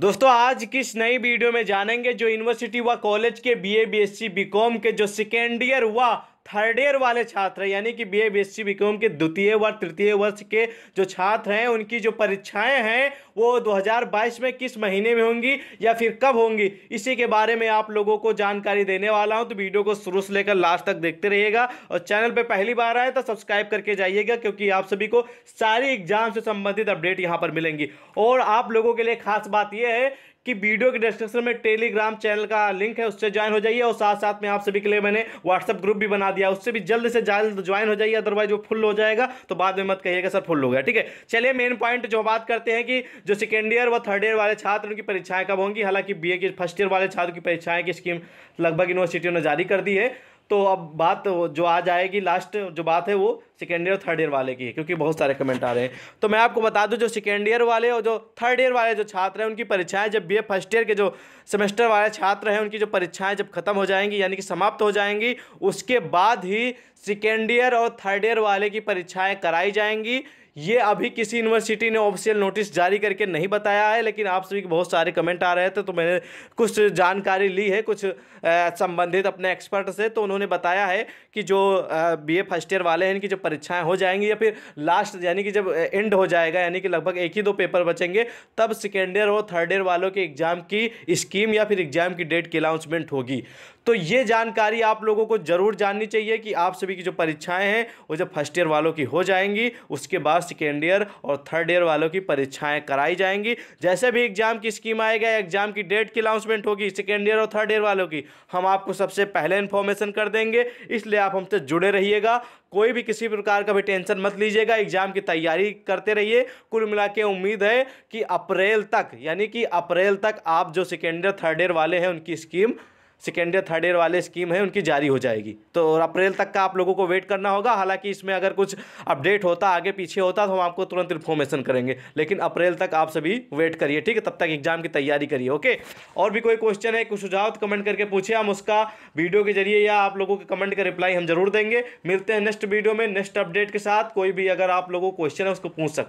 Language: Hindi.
दोस्तों आज किस नई वीडियो में जानेंगे जो यूनिवर्सिटी व कॉलेज के बीए बीएससी बीकॉम के जो सेकेंड ईयर हुआ थर्ड ईयर वाले छात्र यानी कि B A B S C के द्वितीय व तृतीय वर्ष के जो छात्र हैं उनकी जो परीक्षाएं हैं वो 2022 में किस महीने में होंगी या फिर कब होंगी इसी के बारे में आप लोगों को जानकारी देने वाला हूं तो वीडियो को शुरू से लेकर लास्ट तक देखते रहिएगा और चैनल पर पहली बार आए तो सब्सक्राइब करके जाइएगा क्योंकि आप सभी को सारी एग्जाम से संबंधित अपडेट यहाँ पर मिलेंगी और आप लोगों के लिए खास बात यह है कि वीडियो के डिस्क्रिप्शन में टेलीग्राम चैनल का लिंक है उससे ज्वाइन हो जाइए और साथ साथ में आप सभी के लिए मैंने व्हाट्सअप ग्रुप भी बना दिया उससे भी जल्द से जल्द ज्वाइन हो जाइए अदरवाइज वो फुल हो जाएगा तो बाद में मत कहिएगा सर फुल हो गया ठीक है चलिए मेन पॉइंट जो बात करते हैं कि जो सेकेंड ईयर व थर्ड ईयर वाले छात्र उनकी परीक्षाएं कब होंगी हालांकि बी के फर्स्ट ईयर वाले छात्र की परीक्षाएं की स्कीम लगभग यूनिवर्सिटियों ने जारी कर दी है तो अब बात जो आज आएगी लास्ट जो बात है वो सेकेंड ईयर थर्ड ईयर वाले की क्योंकि बहुत सारे कमेंट आ रहे हैं तो मैं आपको बता दूं जो सेकेंड ईयर वाले और जो थर्ड ईयर वाले जो छात्र हैं उनकी परीक्षाएं जब बी फर्स्ट ईयर के जो सेमेस्टर वाले छात्र हैं उनकी जो परीक्षाएं जब खत्म हो जाएंगी यानी कि समाप्त हो जाएंगी उसके बाद ही सेकेंड ईयर और थर्ड ईयर वाले की परीक्षाएँ कराई जाएंगी ये अभी किसी यूनिवर्सिटी ने ऑफिशियल नोटिस जारी करके नहीं बताया है लेकिन आप सभी के बहुत सारे कमेंट आ रहे थे तो मैंने कुछ जानकारी ली है कुछ संबंधित अपने एक्सपर्ट से तो उन्होंने बताया है कि जो बी ए फर्स्ट ईयर वाले हैं इनकी जो परीक्षाएँ हो जाएंगी या फिर लास्ट यानी कि जब एंड हो जाएगा यानी कि लगभग एक ही दो पेपर बचेंगे तब सेकेंड ईयर और थर्ड ईयर वालों के एग्ज़ाम की स्कीम या फिर एग्ज़ाम की डेट की अनाउंसमेंट होगी तो ये जानकारी आप लोगों को ज़रूर जाननी चाहिए कि आप सभी की जो परीक्षाएँ हैं वो जब फर्स्ट ईयर वालों की हो जाएंगी उसके बाद सेकेंड ईयर और थर्ड ईयर वालों की परीक्षाएं कराई जाएंगी जैसे भी एग्ज़ाम की स्कीम आएगा एग्ज़ाम की डेट की अनाउंसमेंट होगी सेकेंड ईयर और थर्ड ईयर वालों की हम आपको सबसे पहले इन्फॉर्मेशन कर देंगे इसलिए आप हमसे जुड़े रहिएगा कोई भी किसी प्रकार का भी टेंशन मत लीजिएगा एग्ज़ाम की तैयारी करते रहिए कुल मिला उम्मीद है कि अप्रैल तक यानी कि अप्रैल तक आप जो सेकेंड ईयर थर्ड ईयर वाले हैं उनकी scheme second year third year वाले स्कीम है उनकी जारी हो जाएगी तो अप्रैल तक का आप लोगों को वेट करना होगा हालांकि इसमें अगर कुछ अपडेट होता आगे पीछे होता तो हम आपको तुरंत इन्फॉर्मेशन करेंगे लेकिन अप्रैल तक आप सभी वेट करिए ठीक है तब तक एग्जाम की तैयारी करिए ओके और भी कोई क्वेश्चन है कुछ सुझाव तो कमेंट करके पूछिए हम उसका वीडियो के जरिए या आप लोगों के कमेंट का रिप्लाई हम जरूर देंगे मिलते हैं नेक्स्ट वीडियो में नेक्स्ट अपडेट के साथ कोई भी अगर आप लोगों को क्वेश्चन है उसको पूछ सकते